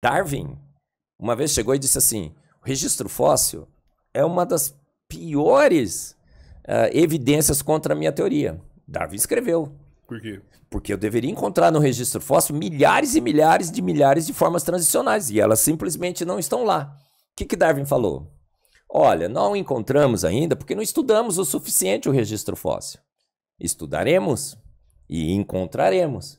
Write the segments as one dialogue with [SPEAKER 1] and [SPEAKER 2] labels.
[SPEAKER 1] Darwin uma vez chegou e disse assim: o registro fóssil é uma das piores uh, evidências contra a minha teoria. Darwin escreveu. Por quê? Porque eu deveria encontrar no registro fóssil milhares e milhares de milhares de formas transicionais e elas simplesmente não estão lá. O que, que Darwin falou? Olha, não encontramos ainda porque não estudamos o suficiente o registro fóssil. Estudaremos e encontraremos.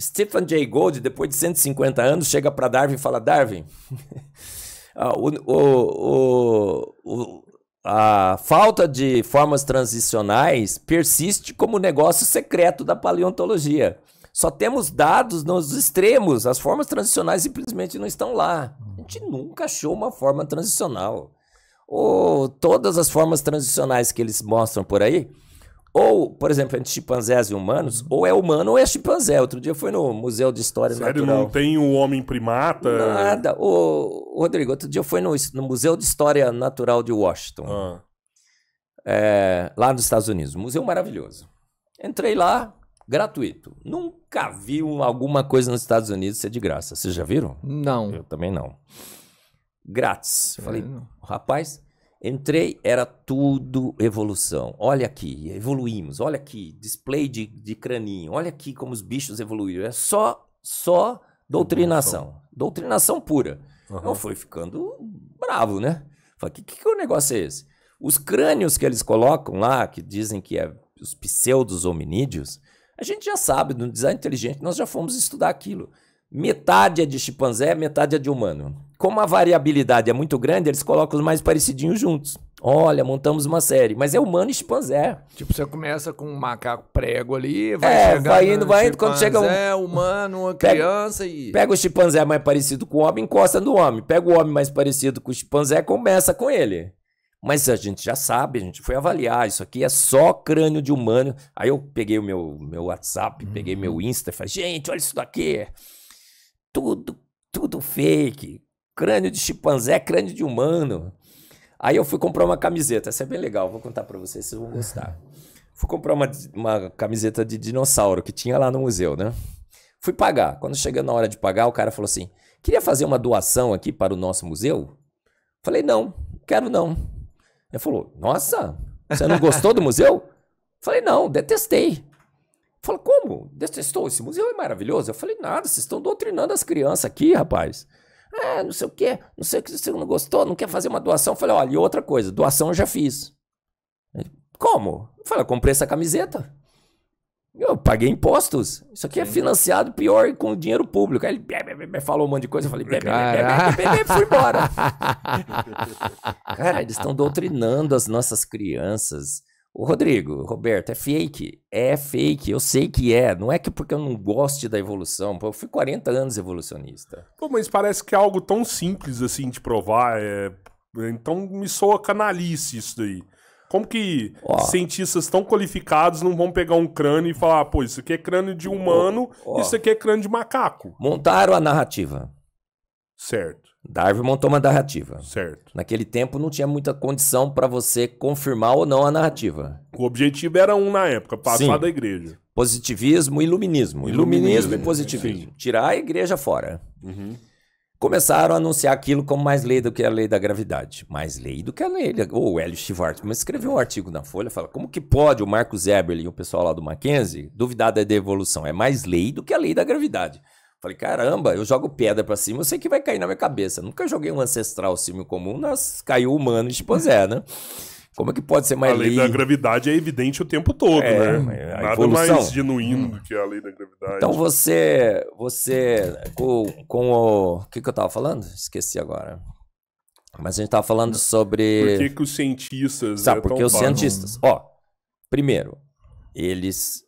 [SPEAKER 1] Stephen Jay Gould, depois de 150 anos, chega para Darwin e fala: Darwin, a, o, o, o, a falta de formas transicionais persiste como negócio secreto da paleontologia. Só temos dados nos extremos, as formas transicionais simplesmente não estão lá. A gente nunca achou uma forma transicional. Ou todas as formas transicionais que eles mostram por aí ou, por exemplo, entre chimpanzés e humanos, uhum. ou é humano ou é chimpanzé. Outro dia eu fui no Museu de História Sério, Natural. não tem um homem primata? Nada. O Rodrigo, outro dia eu fui no, no Museu de História Natural de Washington. Ah. É, lá nos Estados Unidos. museu maravilhoso. Entrei lá, gratuito. Nunca vi alguma coisa nos Estados Unidos ser de graça. Vocês já viram? Não. Eu também não. Grátis. Falei, rapaz, Entrei, era tudo evolução. Olha aqui, evoluímos. Olha aqui, display de, de craninho. Olha aqui como os bichos evoluíram. É só, só doutrinação. Doutrinação pura. Uhum. Eu fui ficando bravo, né? Falei, que, que, que o negócio é esse? Os crânios que eles colocam lá, que dizem que é os pseudos hominídeos, a gente já sabe, no design inteligente, nós já fomos estudar aquilo. Metade é de chimpanzé, metade é de humano. Como a variabilidade é muito grande, eles colocam os mais parecidinhos juntos. Olha, montamos uma série, mas é humano e chimpanzé. Tipo, você começa com um macaco prego ali, vai é, chegando, vai indo, vai indo, quando chega um chimpanzé humano, uma pega, criança e pega o chimpanzé mais parecido com o homem, encosta no homem. Pega o homem mais parecido com o chimpanzé, começa com ele. Mas a gente já sabe, a gente foi avaliar, isso aqui é só crânio de humano. Aí eu peguei o meu, meu WhatsApp, uhum. peguei meu Insta, falei, gente, olha isso daqui. Tudo, tudo fake. Crânio de chimpanzé, crânio de humano. Aí eu fui comprar uma camiseta. Essa é bem legal, vou contar para vocês, vocês vão gostar. fui comprar uma, uma camiseta de dinossauro que tinha lá no museu, né? Fui pagar. Quando chegou na hora de pagar, o cara falou assim: queria fazer uma doação aqui para o nosso museu? Falei, não, quero não. Ele falou, nossa, você não gostou do museu? Falei, não, detestei. Fala, como? Detestou? Esse museu é maravilhoso? Eu falei, nada, vocês estão doutrinando as crianças aqui, rapaz. É, não sei o quê, não sei o que você não gostou, não quer fazer uma doação. Eu falei, olha, e outra coisa, doação eu já fiz. como? fala eu comprei essa camiseta. Eu paguei impostos. Isso aqui é Sim. é financiado pior com dinheiro público. Aí ele blé, falou um monte de coisa. Eu falei, blé, fui embora. Cara, eles estão doutrinando as nossas crianças. O Rodrigo, Roberto, é fake. É fake, eu sei que é. Não é que porque eu não goste da evolução. Pô, eu fui 40 anos evolucionista.
[SPEAKER 2] Pô, mas parece que é algo tão simples assim de provar. É... Então me soa canalice isso daí. Como que cientistas tão qualificados não vão pegar um crânio e falar, ah, pô, isso aqui
[SPEAKER 1] é crânio de humano, isso aqui é crânio de macaco? Montaram a narrativa. Certo. Darwin montou uma narrativa. Certo. Naquele tempo não tinha muita condição para você confirmar ou não a narrativa. O objetivo era um na época, passar Sim. da igreja. Positivismo e iluminismo. Iluminismo, iluminismo e positivismo. Sim. Tirar a igreja fora. Uhum. Começaram a anunciar aquilo como mais lei do que a lei da gravidade. Mais lei do que a lei. Da... Oh, o Hélio Schwartzman escreveu um artigo na Folha, fala como que pode o Marcos Eberle e o pessoal lá do Mackenzie duvidar da evolução? É mais lei do que a lei da gravidade. Falei, caramba, eu jogo pedra para cima, eu sei que vai cair na minha cabeça. Nunca joguei um ancestral símio comum, nas, caiu humano de posé, né? Como é que pode ser mais A lei, lei da gravidade é evidente o tempo todo, é, né? Nada evolução. mais
[SPEAKER 2] genuíno do que a lei da gravidade. Então
[SPEAKER 1] você, você com, com o... O que, que eu tava falando? Esqueci agora. Mas a gente tava falando sobre... Por que, que os cientistas...
[SPEAKER 2] Sabe, é porque os cientistas...
[SPEAKER 1] Ó, primeiro, eles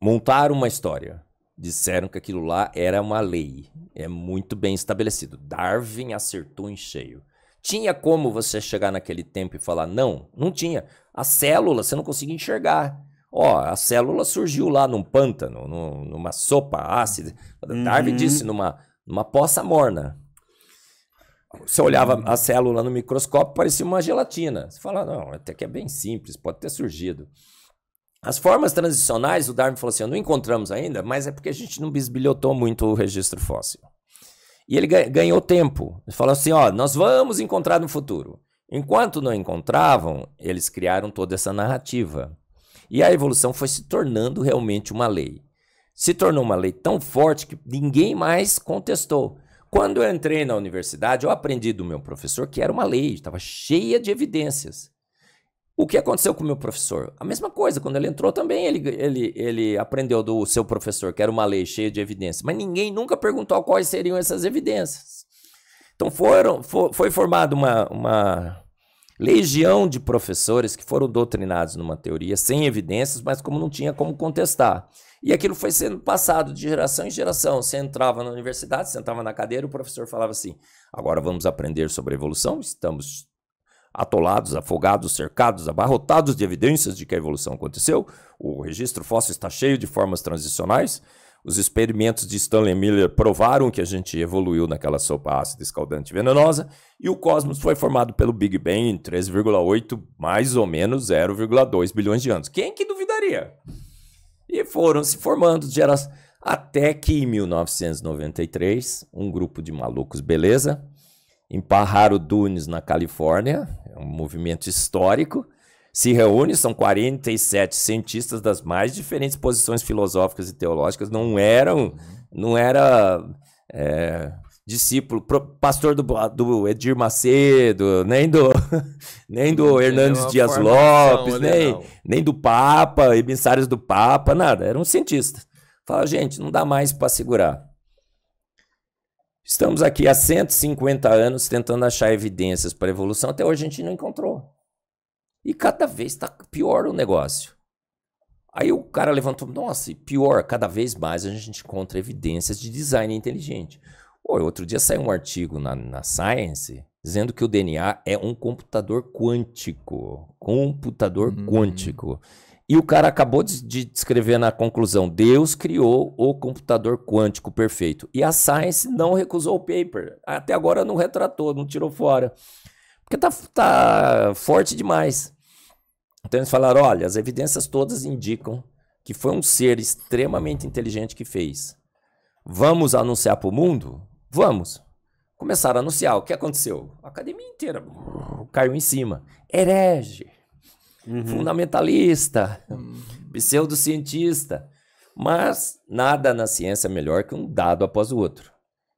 [SPEAKER 1] montaram uma história disseram que aquilo lá era uma lei. É muito bem estabelecido. Darwin acertou em cheio. Tinha como você chegar naquele tempo e falar não? Não tinha. A célula você não conseguia enxergar. Ó, a célula surgiu lá num pântano, numa sopa ácida. Uhum. Darwin disse numa, numa poça morna. Você olhava a célula no microscópio, parecia uma gelatina. Você fala, não, até que é bem simples, pode ter surgido. As formas transicionais, o Darwin falou assim, não encontramos ainda, mas é porque a gente não bisbilhotou muito o registro fóssil. E ele ganhou tempo. Ele falou assim, ó, nós vamos encontrar no futuro. Enquanto não encontravam, eles criaram toda essa narrativa. E a evolução foi se tornando realmente uma lei. Se tornou uma lei tão forte que ninguém mais contestou. Quando eu entrei na universidade, eu aprendi do meu professor que era uma lei, estava cheia de evidências. O que aconteceu com o meu professor? A mesma coisa, quando ele entrou também, ele, ele, ele aprendeu do seu professor, que era uma lei cheia de evidências, mas ninguém nunca perguntou quais seriam essas evidências. Então foram, foi, foi formada uma, uma legião de professores que foram doutrinados numa teoria sem evidências, mas como não tinha como contestar. E aquilo foi sendo passado de geração em geração. Você entrava na universidade, sentava na cadeira, o professor falava assim: agora vamos aprender sobre a evolução, estamos atolados, afogados, cercados, abarrotados de evidências de que a evolução aconteceu. O registro fóssil está cheio de formas transicionais. Os experimentos de Stanley Miller provaram que a gente evoluiu naquela sopa ácida escaldante e venenosa, e o cosmos foi formado pelo Big Bang em 13,8 mais ou menos 0,2 bilhões de anos. Quem que duvidaria? E foram se formando gerações até que em 1993, um grupo de malucos beleza em Pajaro Dunes, na Califórnia, é um movimento histórico. Se reúne, são 47 cientistas das mais diferentes posições filosóficas e teológicas. Não eram, não era é, discípulo, pastor do, do, Edir Macedo, nem do, nem do Hernandes Dias Lopes, nem, nem do Papa, emissários do Papa, nada. Era um cientista. Fala, gente, não dá mais para segurar. Estamos aqui há 150 anos tentando achar evidências para a evolução, até hoje a gente não encontrou. E cada vez está pior o negócio. Aí o cara levantou, nossa, pior, cada vez mais a gente encontra evidências de design inteligente. Pô, outro dia saiu um artigo na, na Science dizendo que o DNA é um computador quântico. Computador hum. quântico. E o cara acabou de, de descrever na conclusão: Deus criou o computador quântico perfeito. E a Science não recusou o paper. Até agora não retratou, não tirou fora. Porque tá, tá forte demais. Então eles falaram: olha, as evidências todas indicam que foi um ser extremamente inteligente que fez. Vamos anunciar para o mundo? Vamos. Começaram a anunciar. O que aconteceu? A academia inteira caiu em cima. Herege uhum. fundamentalista, uhum. pseudocientista. Mas nada na ciência é melhor que um dado após o outro.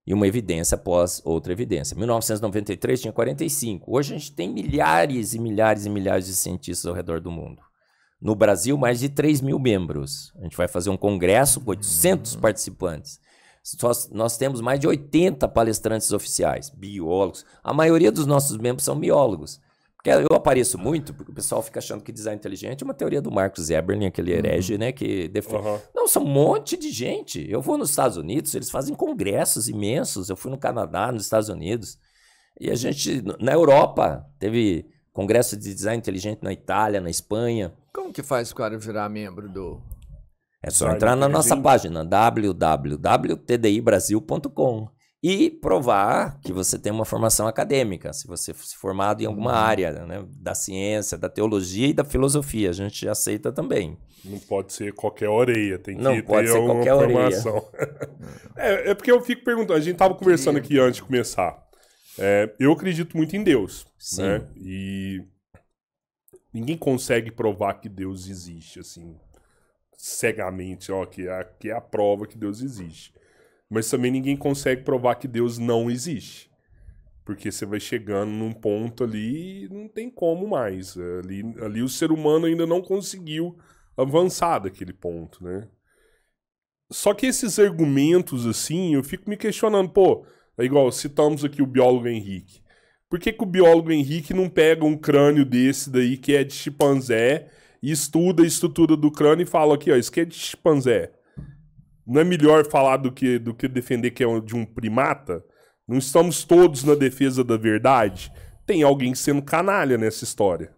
[SPEAKER 1] E uma evidência após outra evidência. 1993 tinha 45. Hoje a gente tem milhares e milhares e milhares de cientistas ao redor do mundo. No Brasil, mais de 3 mil membros. A gente vai fazer um congresso com 800 uhum. participantes. Nós, nós, temos mais de 80 palestrantes oficiais, biólogos. A maioria dos nossos membros são biólogos. Porque eu apareço muito, porque o pessoal fica achando que design inteligente é uma teoria do Marcos Eberlin, aquele uhum. herege, uhum. né? Que defende. uhum. Não, são um monte de gente. Eu vou nos Estados Unidos, eles fazem congressos imensos. Eu fui no Canadá, nos Estados Unidos. E a gente, na Europa, teve congresso de design inteligente na Itália, na Espanha. Como que faz o cara virar membro do. É só entrar na nossa página, www.tdibrasil.com e provar que você tem uma formação acadêmica, se você se formado em alguma uhum. área né, da ciência, da teologia e da filosofia, a gente aceita também. Não pode ser qualquer orelha, tem que Não ter pode ser formação. é, é, porque
[SPEAKER 2] eu fico perguntando, a gente estava conversando aqui antes de começar. É, eu acredito muito em Deus, né? Sim. né? E ninguém consegue provar que Deus existe assim cegamente, ó, que é aqui é a prova que Deus existe. Mas também ninguém consegue provar que Deus não existe. Porque você vai chegando num ponto ali e não tem como mais. Ali, ali o ser humano ainda não conseguiu avançar daquele ponto, né? Só que esses argumentos, assim, eu fico me questionando, pô, é igual citamos aqui o biólogo Henrique. Por que, que o biólogo Henrique não pega um crânio desse daí que é de chimpanzé e estuda a estrutura do crânio e fala aqui, ó, isso aqui é de chimpanzé. Não é melhor falar do que, do que defender que é de um primata? Não estamos todos na defesa da verdade? Tem alguém sendo canalha nessa história.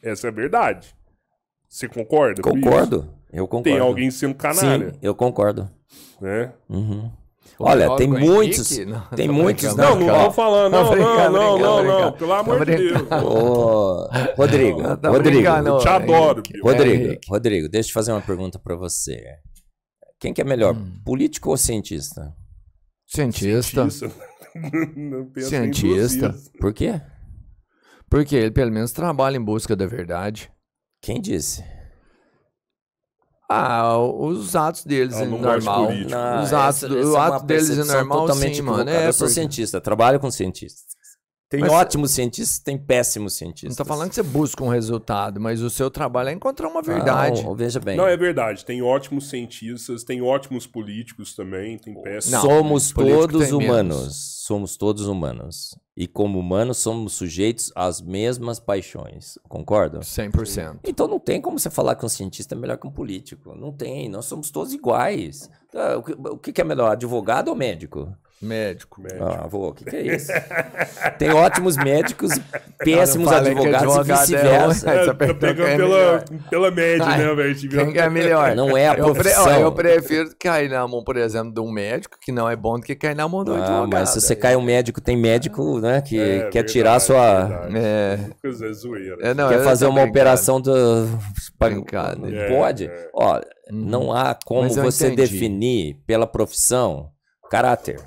[SPEAKER 2] Essa é a verdade. Você concorda? Concordo. Eu concordo. Tem alguém sendo canalha. Sim,
[SPEAKER 1] eu concordo. Né? Uhum. Olha, tem muitos. tem muitos. Não, né, não, não tô falando. Não, não, não, não, não, Pelo amor de Deus. Ô, Rodrigo, Rodrigo. Te adoro. Rodrigo, Rodrigo, deixa eu fazer uma pergunta para você. Quem que é melhor, hum. político ou cientista? Cientista. Cientista.
[SPEAKER 2] cientista.
[SPEAKER 1] Por quê? Porque ele pelo menos trabalha em busca da verdade. Quem disse? Ah, os atos deles é, é normal. os atos, é o ato deles é normal, sim, mano. É, eu sou cientista, trabalho com cientistas. Tem mas ótimos cientistas, tem péssimos cientistas. Não estou falando que você busca um resultado, mas o seu trabalho é encontrar uma verdade. Não, veja bem. Não,
[SPEAKER 2] é verdade. Tem ótimos cientistas, tem ótimos políticos também, tem péssimos. Não, Somos todos humanos.
[SPEAKER 1] Menos. Somos todos humanos e como humanos somos sujeitos às mesmas paixões. Concorda? 100%. Então não tem como você falar que um cientista é melhor que um político. Não tem. Nós somos todos iguais. Ah, o, que, o que é melhor, advogado ou médico? Médico, médico. Ah, avô, o que, que, é isso? tem ótimos médicos, péssimos advogados advogado e é vice-versa. É, é, tá é pela, pela média, Ai, né, velho? Quem é melhor? Não é a profissão. Eu, prefiro cair na mão, por exemplo, de um médico, que não é bom, do que cair na mão do ah, advogado. Mas se você cai um médico, tem médico né? Que é, quer verdade, tirar sua. É, é zoeira. É, não, quer fazer uma operação do. Pancada. É, pode. É. Ó, uhum. não há como você entendi. definir pela profissão caráter.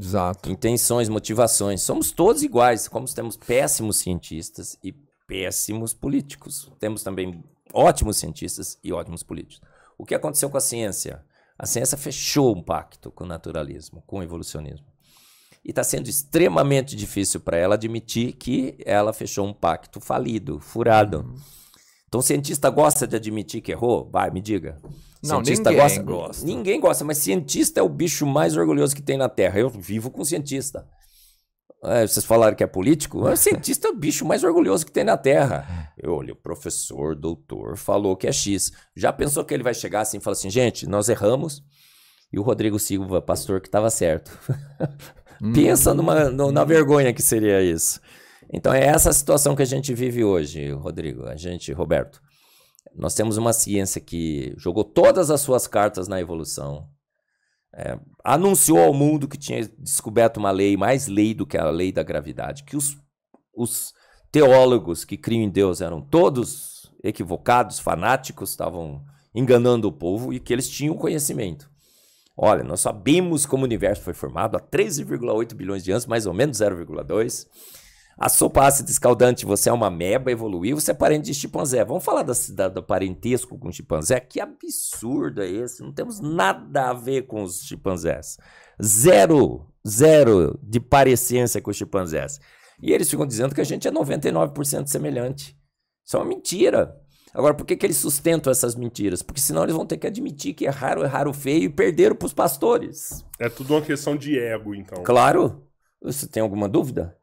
[SPEAKER 1] Exato. Intenções, motivações. Somos todos iguais, como temos péssimos cientistas e péssimos políticos. Temos também ótimos cientistas e ótimos políticos. O que aconteceu com a ciência? A ciência fechou um pacto com o naturalismo, com o evolucionismo. E está sendo extremamente difícil para ela admitir que ela fechou um pacto falido, furado. Então, Então, cientista gosta de admitir que errou? Vai, me diga. Não, ninguém gosta, gosta. Ninguém gosta, mas cientista é o bicho mais orgulhoso que tem na Terra. Eu vivo com cientista. É, vocês falaram que é político? O é, cientista é o bicho mais orgulhoso que tem na Terra. Eu olho, professor, doutor, falou que é X. Já pensou que ele vai chegar assim e falar assim, gente, nós erramos? E o Rodrigo Silva, pastor, que estava certo. Hum. Pensa numa, uhum. no, na vergonha que seria isso. Então é essa situação que a gente vive hoje, Rodrigo, a gente, Roberto. Nós temos uma ciência que jogou todas as suas cartas na evolução, é, anunciou ao mundo que tinha descoberto uma lei mais lei do que a lei da gravidade, que os, os teólogos que criam em Deus eram todos equivocados, fanáticos, estavam enganando o povo e que eles tinham conhecimento. Olha, nós sabemos como o universo foi formado há 13,8 bilhões de anos, mais ou menos 0,2. A sopa ácida escaldante, você é uma meba, evoluiu, você é parente de chimpanzé. Vamos falar da, da, do parentesco com chimpanzé? Que absurdo é esse? Não temos nada a ver com os chimpanzés. Zero, zero de parecência com os chimpanzés. E eles ficam dizendo que a gente é 99% semelhante. Isso é uma mentira. Agora, por que, que eles sustentam essas mentiras? Porque senão eles vão ter que admitir que erraram, erraram feio e perderam para os pastores. É tudo uma questão de ego, então. Claro. Você tem alguma dúvida?